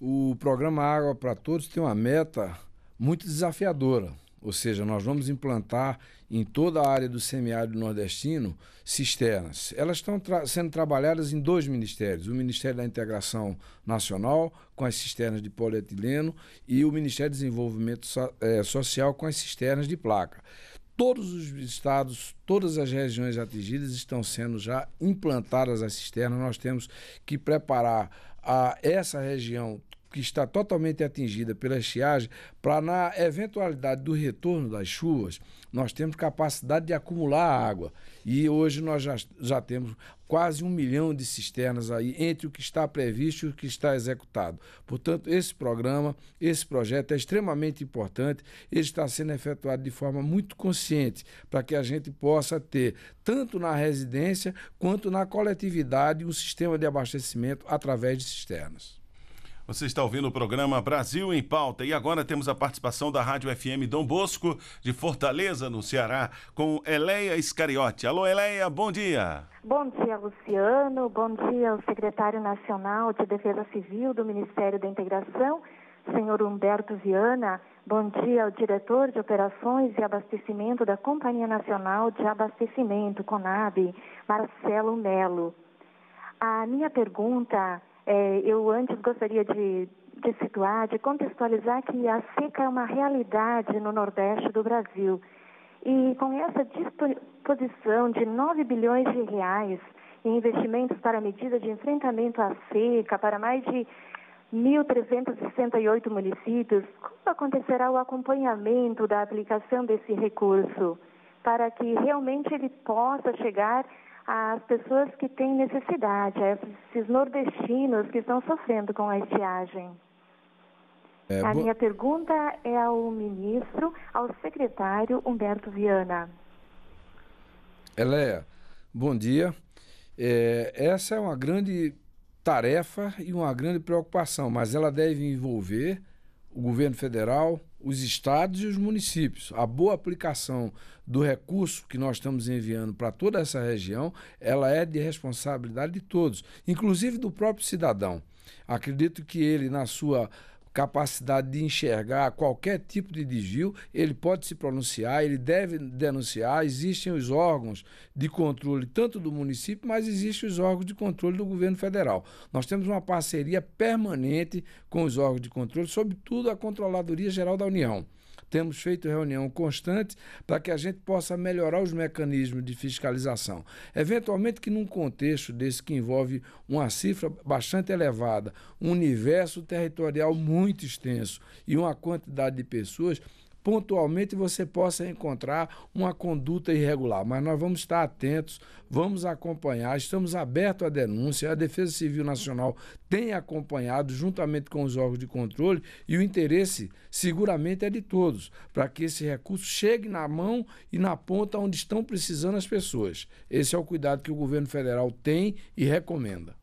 O programa Água para Todos tem uma meta muito desafiadora. Ou seja, nós vamos implantar em toda a área do semiárido nordestino cisternas. Elas estão tra sendo trabalhadas em dois ministérios: o Ministério da Integração Nacional, com as cisternas de polietileno, e o Ministério do Desenvolvimento so é, eh, Social, com as cisternas de placa. Todos os estados, todas as regiões atingidas estão sendo já implantadas as cisternas. Nós temos que preparar a essa região que está totalmente atingida pela estiagem, para na eventualidade do retorno das chuvas, nós temos capacidade de acumular água. E hoje nós já, já temos quase um milhão de cisternas aí entre o que está previsto e o que está executado. Portanto, esse programa, esse projeto é extremamente importante, ele está sendo efetuado de forma muito consciente para que a gente possa ter, tanto na residência quanto na coletividade, um sistema de abastecimento através de cisternas. Você está ouvindo o programa Brasil em Pauta e agora temos a participação da Rádio FM Dom Bosco, de Fortaleza, no Ceará, com Eleia Iscariote. Alô, Eleia, bom dia. Bom dia, Luciano. Bom dia ao secretário nacional de Defesa Civil do Ministério da Integração, senhor Humberto Viana. Bom dia ao diretor de Operações e Abastecimento da Companhia Nacional de Abastecimento, CONAB, Marcelo Melo. A minha pergunta é, eu antes gostaria de, de situar, de contextualizar que a seca é uma realidade no Nordeste do Brasil. E com essa disposição de 9 bilhões de reais em investimentos para medida de enfrentamento à seca para mais de 1.368 municípios, como acontecerá o acompanhamento da aplicação desse recurso para que realmente ele possa chegar as pessoas que têm necessidade, é, esses nordestinos que estão sofrendo com a estiagem. É, a bo... minha pergunta é ao ministro, ao secretário Humberto Viana. Eléia, bom dia. É, essa é uma grande tarefa e uma grande preocupação, mas ela deve envolver o governo federal, os estados e os municípios. A boa aplicação do recurso que nós estamos enviando para toda essa região, ela é de responsabilidade de todos, inclusive do próprio cidadão. Acredito que ele, na sua capacidade de enxergar qualquer tipo de desvio, ele pode se pronunciar, ele deve denunciar. Existem os órgãos de controle tanto do município, mas existem os órgãos de controle do governo federal. Nós temos uma parceria permanente com os órgãos de controle, sobretudo a Controladoria Geral da União. Temos feito reunião constante para que a gente possa melhorar os mecanismos de fiscalização. Eventualmente que num contexto desse que envolve uma cifra bastante elevada, um universo territorial muito extenso e uma quantidade de pessoas, pontualmente você possa encontrar uma conduta irregular. Mas nós vamos estar atentos, vamos acompanhar, estamos abertos à denúncia. A Defesa Civil Nacional tem acompanhado, juntamente com os órgãos de controle, e o interesse seguramente é de todos, para que esse recurso chegue na mão e na ponta onde estão precisando as pessoas. Esse é o cuidado que o governo federal tem e recomenda.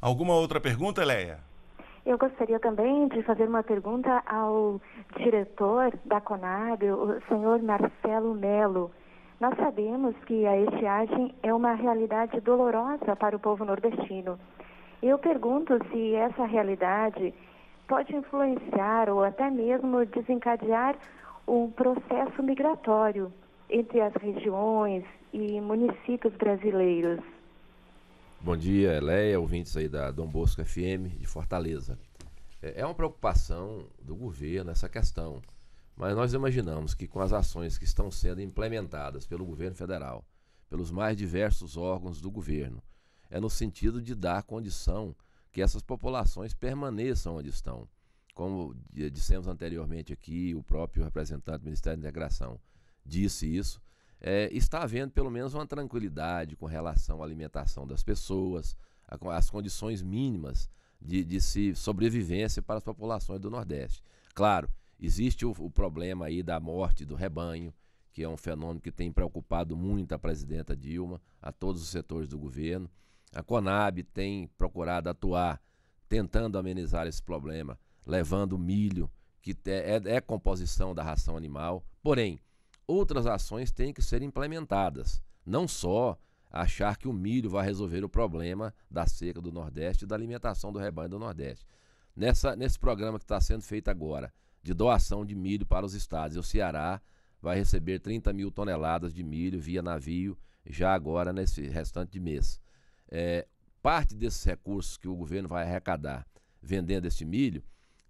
Alguma outra pergunta, Leia? Eu gostaria também de fazer uma pergunta ao diretor da Conab, o senhor Marcelo Melo. Nós sabemos que a estiagem é uma realidade dolorosa para o povo nordestino. Eu pergunto se essa realidade pode influenciar ou até mesmo desencadear um processo migratório entre as regiões e municípios brasileiros. Bom dia, Leia, ouvintes aí da Dom Bosco FM de Fortaleza. É, é uma preocupação do governo essa questão, mas nós imaginamos que com as ações que estão sendo implementadas pelo governo federal, pelos mais diversos órgãos do governo, é no sentido de dar condição que essas populações permaneçam onde estão. Como dissemos anteriormente aqui, o próprio representante do Ministério da Integração disse isso, é, está havendo pelo menos uma tranquilidade com relação à alimentação das pessoas, as condições mínimas de, de se sobrevivência para as populações do Nordeste. Claro, existe o, o problema aí da morte do rebanho, que é um fenômeno que tem preocupado muito a presidenta Dilma, a todos os setores do governo. A Conab tem procurado atuar tentando amenizar esse problema, levando milho, que é, é composição da ração animal. Porém, outras ações têm que ser implementadas. Não só achar que o milho vai resolver o problema da seca do Nordeste e da alimentação do rebanho do Nordeste. Nessa, nesse programa que está sendo feito agora, de doação de milho para os estados, o Ceará vai receber 30 mil toneladas de milho via navio já agora nesse restante de mês. É, parte desses recursos que o governo vai arrecadar vendendo esse milho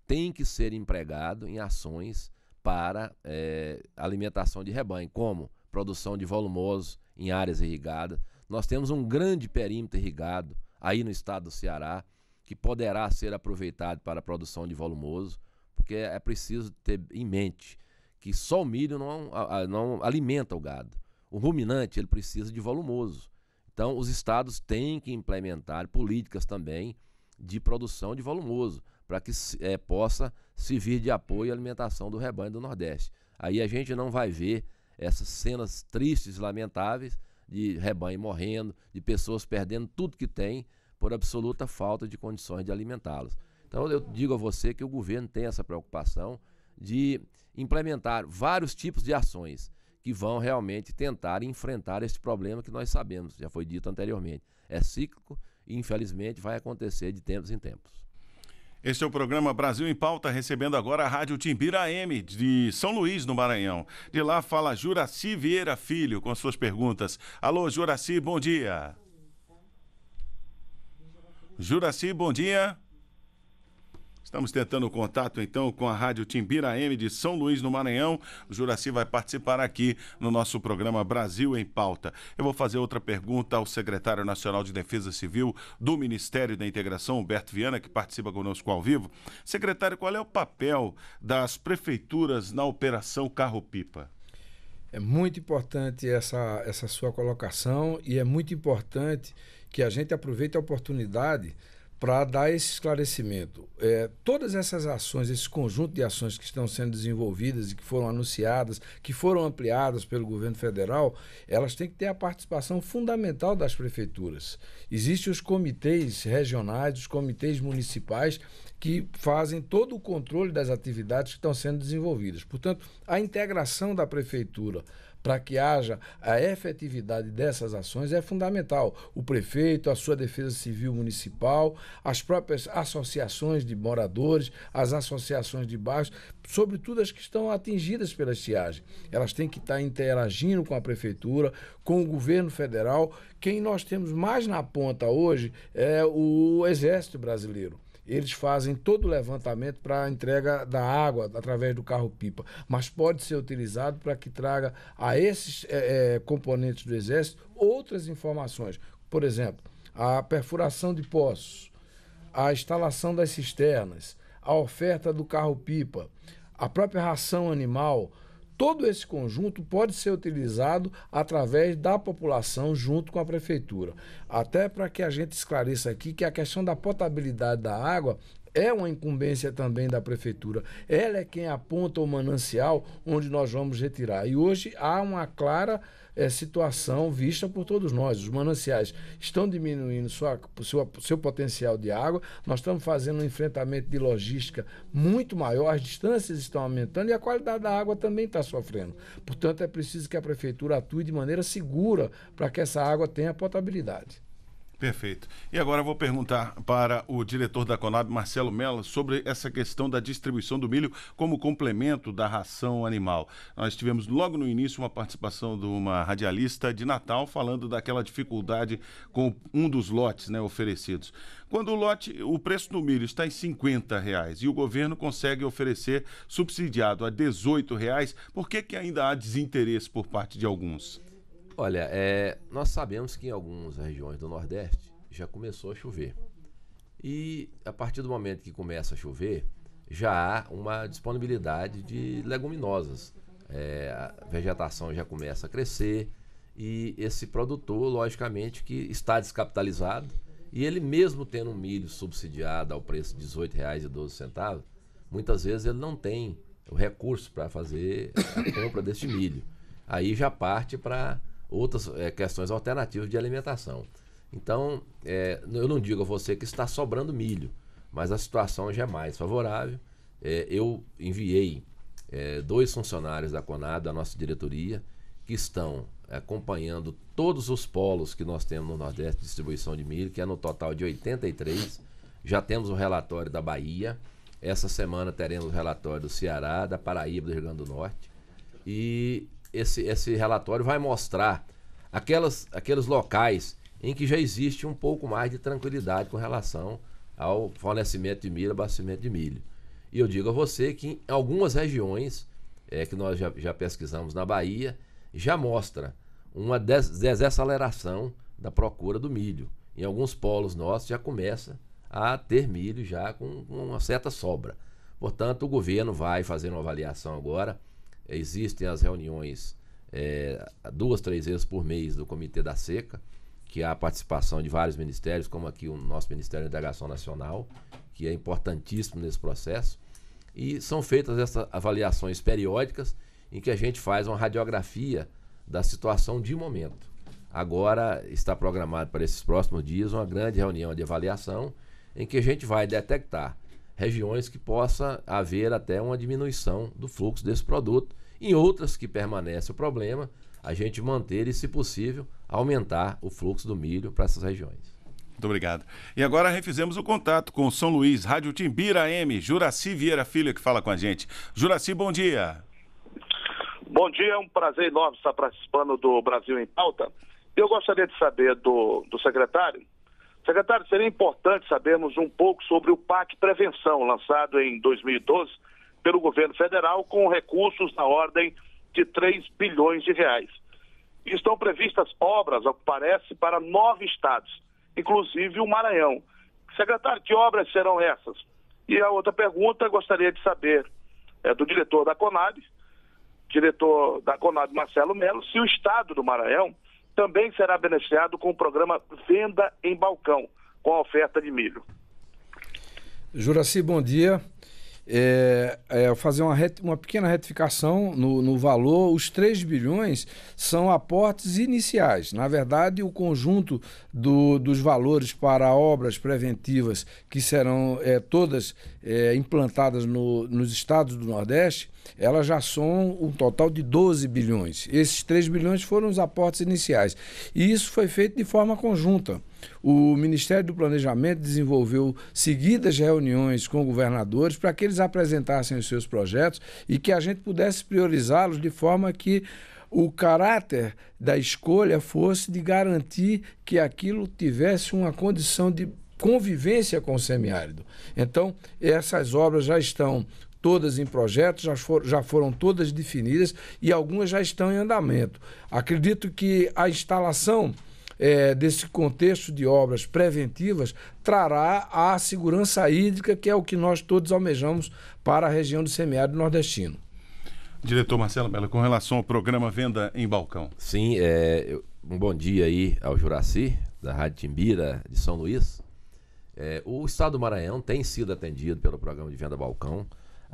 tem que ser empregado em ações para é, alimentação de rebanho, como produção de volumoso em áreas irrigadas. Nós temos um grande perímetro irrigado aí no estado do Ceará, que poderá ser aproveitado para a produção de volumoso, porque é preciso ter em mente que só o milho não, não alimenta o gado. O ruminante ele precisa de volumoso. Então, os estados têm que implementar políticas também de produção de volumoso para que é, possa servir de apoio à alimentação do rebanho do Nordeste. Aí a gente não vai ver essas cenas tristes, lamentáveis, de rebanho morrendo, de pessoas perdendo tudo que tem por absoluta falta de condições de alimentá-los. Então eu digo a você que o governo tem essa preocupação de implementar vários tipos de ações que vão realmente tentar enfrentar esse problema que nós sabemos, já foi dito anteriormente. É cíclico e, infelizmente, vai acontecer de tempos em tempos. Este é o programa Brasil em Pauta, recebendo agora a Rádio Timbira AM, de São Luís, no Maranhão. De lá fala Juraci Vieira Filho, com suas perguntas. Alô, Juraci, bom dia. Juraci, bom dia. Estamos tentando contato então com a Rádio Timbira M de São Luís, no Maranhão. O Juraci vai participar aqui no nosso programa Brasil em Pauta. Eu vou fazer outra pergunta ao secretário nacional de Defesa Civil do Ministério da Integração, Humberto Viana, que participa conosco ao vivo. Secretário, qual é o papel das prefeituras na Operação Carro-Pipa? É muito importante essa, essa sua colocação e é muito importante que a gente aproveite a oportunidade para dar esse esclarecimento. É, todas essas ações, esse conjunto de ações que estão sendo desenvolvidas e que foram anunciadas, que foram ampliadas pelo governo federal, elas têm que ter a participação fundamental das prefeituras. Existem os comitês regionais, os comitês municipais que fazem todo o controle das atividades que estão sendo desenvolvidas. Portanto, a integração da prefeitura para que haja a efetividade dessas ações é fundamental. O prefeito, a sua defesa civil municipal, as próprias associações de moradores, as associações de bairros, sobretudo as que estão atingidas pela estiagem. Elas têm que estar interagindo com a prefeitura, com o governo federal. Quem nós temos mais na ponta hoje é o Exército Brasileiro eles fazem todo o levantamento para a entrega da água através do carro-pipa, mas pode ser utilizado para que traga a esses é, é, componentes do Exército outras informações. Por exemplo, a perfuração de poços, a instalação das cisternas, a oferta do carro-pipa, a própria ração animal Todo esse conjunto pode ser utilizado através da população junto com a prefeitura. Até para que a gente esclareça aqui que a questão da potabilidade da água é uma incumbência também da prefeitura. Ela é quem aponta o manancial onde nós vamos retirar. E hoje há uma clara é, situação vista por todos nós. Os mananciais estão diminuindo sua, sua, seu potencial de água, nós estamos fazendo um enfrentamento de logística muito maior, as distâncias estão aumentando e a qualidade da água também está sofrendo. Portanto, é preciso que a prefeitura atue de maneira segura para que essa água tenha potabilidade. Perfeito. E agora eu vou perguntar para o diretor da Conab, Marcelo Mello, sobre essa questão da distribuição do milho como complemento da ração animal. Nós tivemos logo no início uma participação de uma radialista de Natal falando daquela dificuldade com um dos lotes né, oferecidos. Quando o lote, o preço do milho está em 50 reais e o governo consegue oferecer subsidiado a 18 reais, por que, que ainda há desinteresse por parte de alguns? Olha, é, nós sabemos que em algumas regiões do Nordeste já começou a chover. E a partir do momento que começa a chover, já há uma disponibilidade de leguminosas. É, a vegetação já começa a crescer e esse produtor, logicamente, que está descapitalizado e ele mesmo tendo um milho subsidiado ao preço de R$ 18,12, muitas vezes ele não tem o recurso para fazer a compra deste milho. Aí já parte para outras é, questões alternativas de alimentação. Então, é, eu não digo a você que está sobrando milho, mas a situação já é mais favorável. É, eu enviei dois funcionários da Conab, da nossa diretoria, que estão acompanhando todos os polos que nós temos no Nordeste de distribuição de milho, que é no total de 83. Já temos o relatório da Bahia. Essa semana teremos o relatório do Ceará, da Paraíba, do Rio Grande do Norte. E esse, esse relatório vai mostrar aquelas, aqueles locais em que já existe um pouco mais de tranquilidade com relação ao fornecimento de milho, abastecimento de milho. E eu digo a você que em algumas regiões é, que nós já, já pesquisamos na Bahia, já mostra uma des desaceleração da procura do milho. Em alguns polos nossos já começa a ter milho já com, com uma certa sobra. Portanto, o governo vai fazer uma avaliação agora Existem as reuniões é, duas, três vezes por mês do Comitê da Seca, que há a participação de vários ministérios, como aqui o nosso Ministério da Integração Nacional, que é importantíssimo nesse processo. E são feitas essas avaliações periódicas em que a gente faz uma radiografia da situação de momento. Agora está programado para esses próximos dias uma grande reunião de avaliação em que a gente vai detectar regiões que possa haver até uma diminuição do fluxo desse produto. Em outras que permanece o problema, a gente manter e, se possível, aumentar o fluxo do milho para essas regiões. Muito obrigado. E agora refizemos o contato com São Luís, Rádio Timbira M, Juraci Vieira Filho, que fala com a gente. Juraci, bom dia. Bom dia, é um prazer enorme estar participando do Brasil em Pauta. Eu gostaria de saber do, do secretário Secretário, seria importante sabermos um pouco sobre o PAC Prevenção, lançado em 2012 pelo governo federal, com recursos na ordem de 3 bilhões de reais. Estão previstas obras, ao que parece, para nove estados, inclusive o Maranhão. Secretário, que obras serão essas? E a outra pergunta, gostaria de saber é, do diretor da Conab, diretor da Conab Marcelo Melo, se o estado do Maranhão também será beneficiado com o programa Venda em Balcão, com a oferta de milho. Juraci, bom dia. É, é, fazer uma, reti, uma pequena retificação no, no, valor. Os 3 bilhões são aportes iniciais. Na verdade, o conjunto do, dos valores para obras preventivas que serão é, todas é, implantadas no, nos estados do Nordeste elas já são um total de 12 bilhões. Esses 3 bilhões foram os aportes iniciais. E isso foi feito de forma conjunta. O Ministério do Planejamento desenvolveu seguidas reuniões com governadores para que eles apresentassem os seus projetos e que a gente pudesse priorizá-los de forma que o caráter da escolha fosse de garantir que aquilo tivesse uma condição de convivência com o semiárido. Então, essas obras já estão todas em projetos, já, for, já foram todas definidas e algumas já estão em andamento. Acredito que a instalação é, desse contexto de obras preventivas trará a segurança hídrica, que é o que nós todos almejamos para a região do semiárido nordestino. Diretor Marcelo Mello, com relação ao programa Venda em Balcão. Sim, é, um bom dia aí ao Juraci, da Rádio Timbira, de São Luís. É, o Estado do Maranhão tem sido atendido pelo programa de Venda Balcão.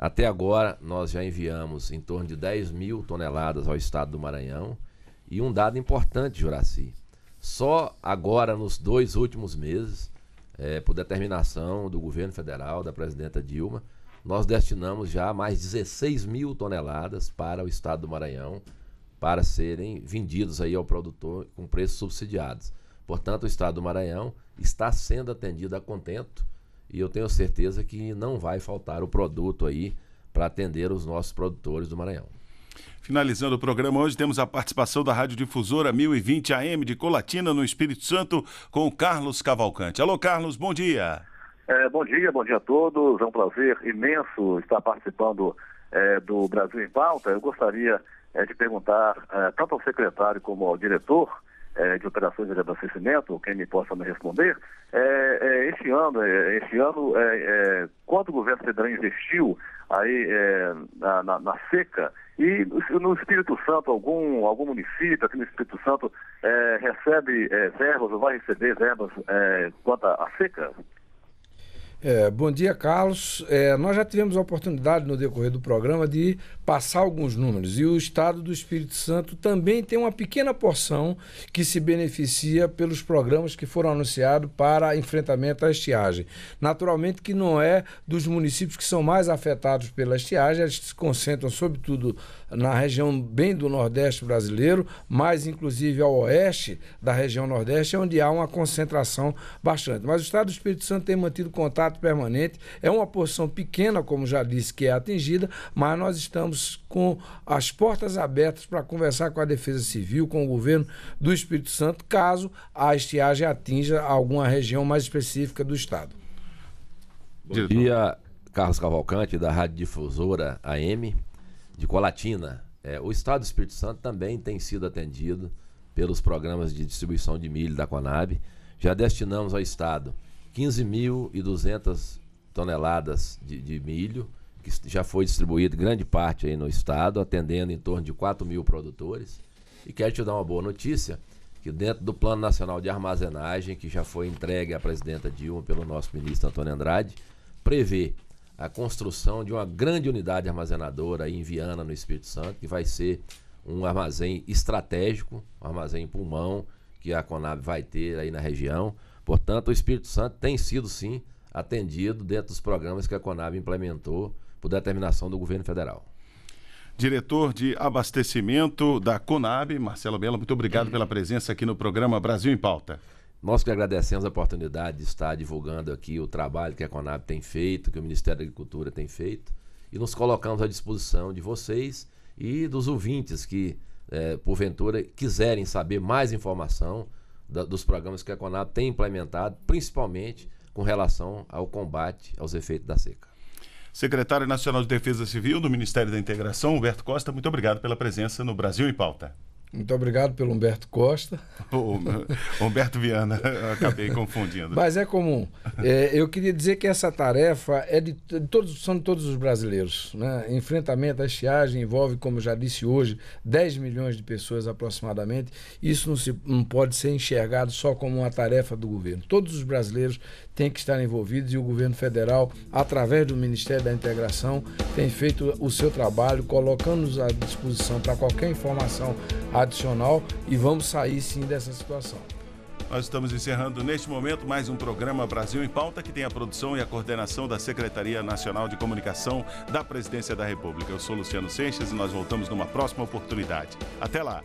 Até agora, nós já enviamos em torno de 10 mil toneladas ao estado do Maranhão. E um dado importante, Juraci: só agora, nos dois últimos meses, é, por determinação do governo federal, da presidenta Dilma, nós destinamos já mais 16 mil toneladas para o estado do Maranhão para serem vendidos aí ao produtor com preços subsidiados. Portanto, o estado do Maranhão está sendo atendido a contento e eu tenho certeza que não vai faltar o produto aí para atender os nossos produtores do Maranhão. Finalizando o programa, hoje temos a participação da Rádio Difusora 1020 AM de Colatina, no Espírito Santo, com Carlos Cavalcante. Alô, Carlos, bom dia. É, bom dia, bom dia a todos. É um prazer imenso estar participando é, do Brasil em Pauta. Eu gostaria é, de perguntar, é, tanto ao secretário como ao diretor, é, de operações de abastecimento, quem me possa me responder, é, é esse ano, é, esse ano é, quanto o governo federal investiu aí, na, na, na, seca e no Espírito Santo, algum, algum município aqui no Espírito Santo recebe verbas ou vai receber verbas quanto à seca? É, bom dia, Carlos. É, nós já tivemos a oportunidade no decorrer do programa de passar alguns números e o Estado do Espírito Santo também tem uma pequena porção que se beneficia pelos programas que foram anunciados para enfrentamento à estiagem. Naturalmente que não é dos municípios que são mais afetados pela estiagem, eles se concentram sobretudo na região bem do Nordeste brasileiro, mas inclusive ao oeste da região Nordeste, é onde há uma concentração bastante. Mas o Estado do Espírito Santo tem mantido contato permanente, é uma porção pequena, como já disse, que é atingida, mas nós estamos com as portas abertas para conversar com a Defesa Civil, com o governo do Espírito Santo, caso a estiagem atinja alguma região mais específica do Estado. Bom dia, Carlos Cavalcante, da Rádio Difusora AM de Colatina. É, o Estado do Espírito Santo também tem sido atendido pelos programas de distribuição de milho da Conab. Já destinamos ao Estado 15.200 toneladas de, de, milho, que já foi distribuído grande parte aí no Estado, atendendo em torno de 4 mil produtores. E quero te dar uma boa notícia, que dentro do Plano Nacional de Armazenagem, que já foi entregue à presidenta Dilma pelo nosso ministro Antônio Andrade, prevê a construção de uma grande unidade armazenadora em Viana, no Espírito Santo, que vai ser um armazém estratégico, um armazém pulmão que a Conab vai ter aí na região. Portanto, o Espírito Santo tem sido sim atendido dentro dos programas que a Conab implementou por determinação do governo federal. Diretor de abastecimento da Conab, Marcelo Belo, muito obrigado pela presença aqui no programa Brasil em Pauta. Nós que agradecemos a oportunidade de estar divulgando aqui o trabalho que a Conab tem feito, que o Ministério da Agricultura tem feito, e nos colocamos à disposição de vocês e dos ouvintes que, é, porventura, quiserem saber mais informação da, dos programas que a Conab tem implementado, principalmente com relação ao combate aos efeitos da seca. Secretário Nacional de Defesa Civil do Ministério da Integração, Humberto Costa, muito obrigado pela presença no Brasil em Pauta. Muito obrigado pelo Humberto Costa. Humberto Viana, acabei confundindo. Mas é comum. É, eu queria dizer que essa tarefa é de, de todos, são de todos os brasileiros. Né? Enfrentamento à estiagem envolve, como já disse hoje, 10 milhões de pessoas aproximadamente. Isso não, se, não pode ser enxergado só como uma tarefa do governo. Todos os brasileiros têm que estar envolvidos e o governo federal, através do Ministério da Integração, tem feito o seu trabalho, colocando-nos à disposição para qualquer informação adicional e vamos sair sim dessa situação. Nós estamos encerrando neste momento mais um programa Brasil em Pauta, que tem a produção e a coordenação da Secretaria Nacional de Comunicação da Presidência da República. Eu sou Luciano Seixas e nós voltamos numa próxima oportunidade. Até lá!